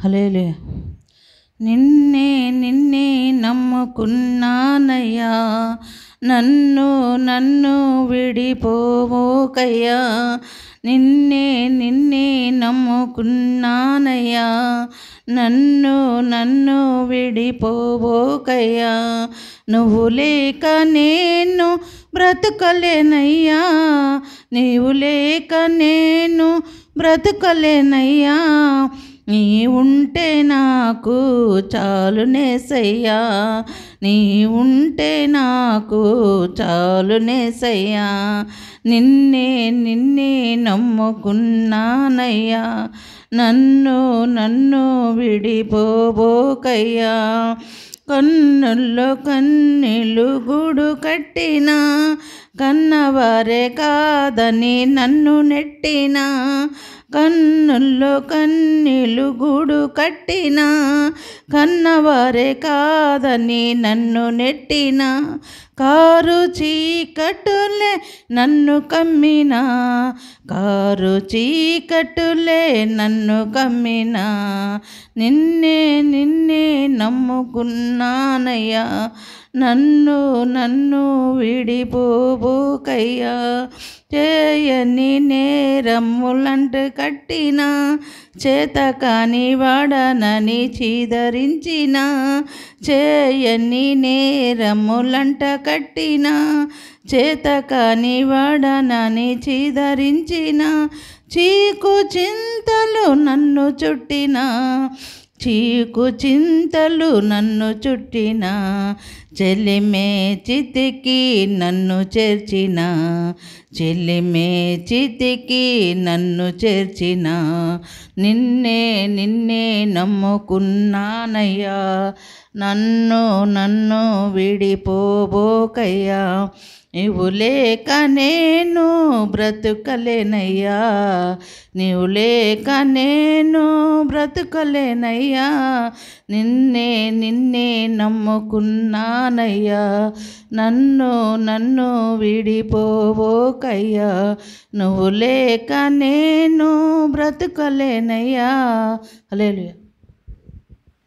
హలే నిన్నే నిన్నే నమ్ముకున్నానయ్యా నన్ను నన్ను విడిపోవోకయ్యా నిన్నే నిన్నే నమ్ముకున్నానయ్యా నన్ను నన్ను విడిపోవోకయ్యా నువ్వు లేక నేను బ్రతకలేనయ్యా నీవు లేక నేను బ్రతకలేనయ్యా నీ ఉంటే నాకు నేసయ్యా నీ ఉంటే నాకు నేసయ్యా నిన్నే నిన్నే నమ్ముకున్నానయ్యా నన్ను నన్ను విడిపోబోకయ్యా కన్నుల్లో కన్నీళ్ళు గుడు కట్టినా కన్న వారే కాదని నన్ను నెట్టిన కన్నుల్లో కన్నీలు గుడు కట్టిన కన్నవారే కాదని నన్ను నెట్టిన కారు చీకటులే నన్ను కమ్మిన కారు చీకటులే నన్ను కమ్మిన నిన్నే నిన్నే నమ్ముకున్నానయ్యా నన్ను నన్ను విడిపోబోకయ్యా అయ్యా చేయని నేరములంట కట్టిన చేత కాని వాడనని చీదరించిన చేయని నేరములంట కట్టిన చేత కాని వాడనని చీదరించిన చీకు చింతలు నన్ను చుట్టినా చీకు చింతలు నన్ను చుట్టిన చెలిమే చితికి నన్ను చేర్చిన చెలిమే చితికి నన్ను చేర్చిన నిన్నే నిన్నే నమ్ముకున్నానయ్యా నన్ను నన్ను విడిపోబోకయ్యా నీవు లేక నేను బ్రతుకలేనయ్యా నీవు లేక నేను బ్రతుకలేనయ్యా నిన్నే నిన్నే నమ్ముకున్నానయ్యా నన్ను నన్ను విడిపోవోకయ్యా నువ్వు లేక నేను బ్రతుకలేనయ్యా అలేలుయా